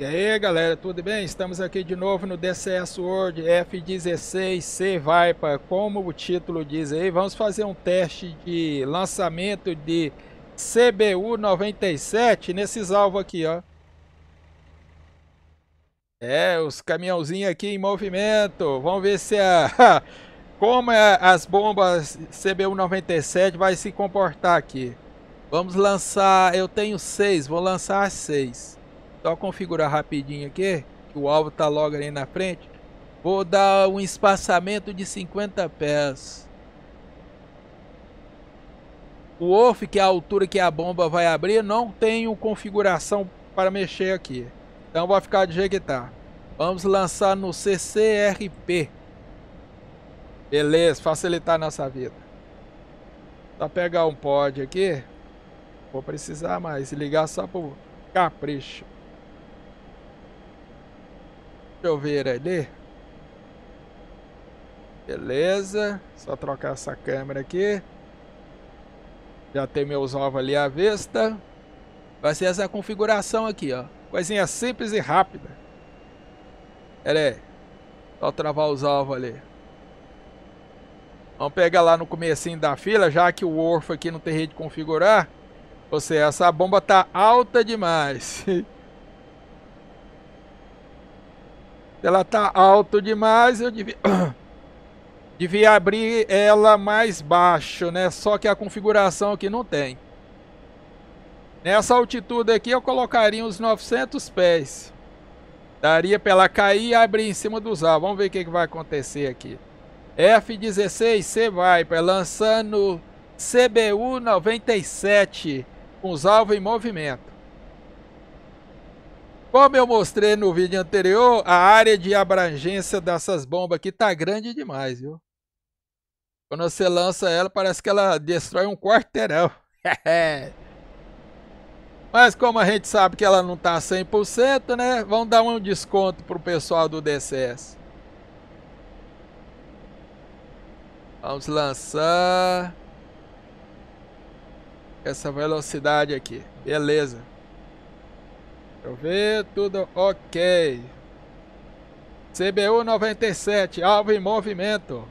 E aí galera, tudo bem? Estamos aqui de novo no DCS World F16C Viper, como o título diz aí, vamos fazer um teste de lançamento de CBU-97 nesses alvos aqui, ó. É, os caminhãozinhos aqui em movimento, vamos ver se a... como é as bombas CBU-97 vai se comportar aqui. Vamos lançar, eu tenho seis, vou lançar seis. Só configurar rapidinho aqui, que o alvo tá logo ali na frente. Vou dar um espaçamento de 50 pés. O OFF, que é a altura que a bomba vai abrir, não tenho configuração para mexer aqui. Então vai ficar de jeito que tá. Vamos lançar no CCRP. Beleza, facilitar a nossa vida. Só pegar um pod aqui. Vou precisar mais. Ligar só pro capricho eu ver ali. Beleza. Só trocar essa câmera aqui. Já tem meus ovos ali à vista. Vai ser essa configuração aqui, ó. Coisinha simples e rápida. Pera aí. Só travar os ovos ali. Vamos pegar lá no comecinho da fila, já que o Orfo aqui não tem rede de configurar. Ou seja, essa bomba tá alta demais. Ela tá alto demais, eu devia... devia abrir ela mais baixo, né? Só que a configuração aqui não tem. Nessa altitude aqui eu colocaria uns 900 pés. Daria para ela cair e abrir em cima dos ar. Vamos ver o que, que vai acontecer aqui. F-16C Viper lançando CBU-97 com os alvos em movimento. Como eu mostrei no vídeo anterior, a área de abrangência dessas bombas aqui tá grande demais, viu? Quando você lança ela, parece que ela destrói um quarteirão. Mas como a gente sabe que ela não tá 100%, né? Vamos dar um desconto pro pessoal do DCS. Vamos lançar essa velocidade aqui. Beleza eu ver, tudo ok. CBU 97, alvo em movimento.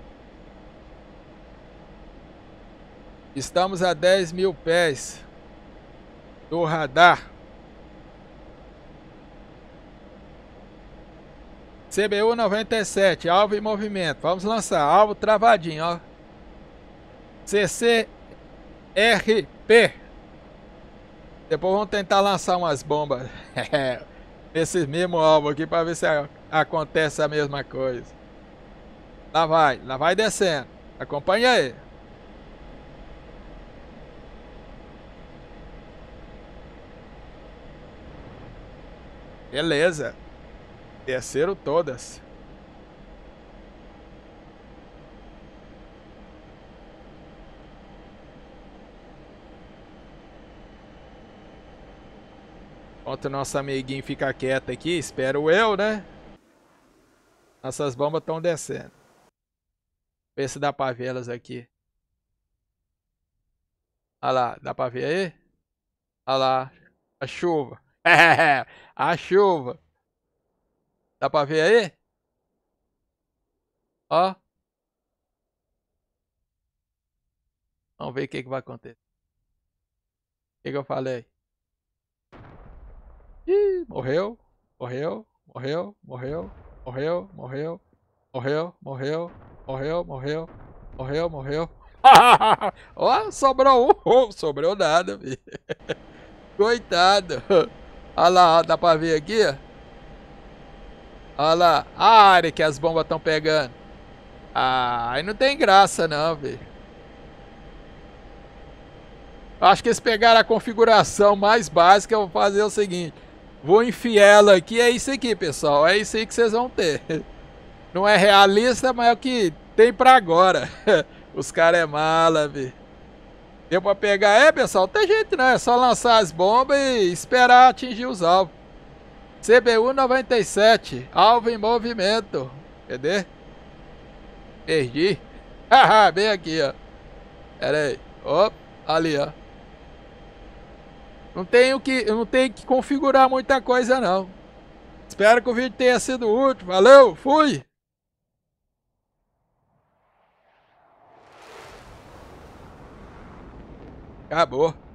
Estamos a 10 mil pés do radar. CBU 97, alvo em movimento. Vamos lançar, alvo travadinho, ó. CCRP. Depois vamos tentar lançar umas bombas nesse mesmo alvo aqui para ver se acontece a mesma coisa. Lá vai, lá vai descendo. Acompanha aí. Beleza. Desceram todas. Enquanto nosso amiguinho fica quieto aqui, espero eu, né? Nossas bombas estão descendo. Vê se dá pra ver elas aqui. Olha lá, dá pra ver aí? Olha lá, a chuva. a chuva. Dá pra ver aí? Ó. Vamos ver o que, que vai acontecer. O que, que eu falei? Ih, morreu, morreu, morreu, morreu, morreu, morreu, morreu, morreu, morreu, morreu, morreu, morreu. Ó, oh, sobrou um, sobrou nada, filho. Coitado. Olha lá, dá pra ver aqui, Olha lá, a área que as bombas estão pegando. Ah, aí não tem graça não, vi Acho que eles pegaram a configuração mais básica. Eu vou fazer o seguinte. Vou enfiar ela aqui, é isso aqui, pessoal. É isso aí que vocês vão ter. Não é realista, mas é o que tem pra agora. Os caras é mala, vi. Deu pra pegar? É, pessoal, tem jeito não. É só lançar as bombas e esperar atingir os alvos. CBU 97, alvo em movimento. Cadê? Perdi. Haha, bem aqui, ó. Pera aí. Opa, ali, ó. Não tenho que, eu não tenho que configurar muita coisa não. Espero que o vídeo tenha sido útil. Valeu, fui! Acabou.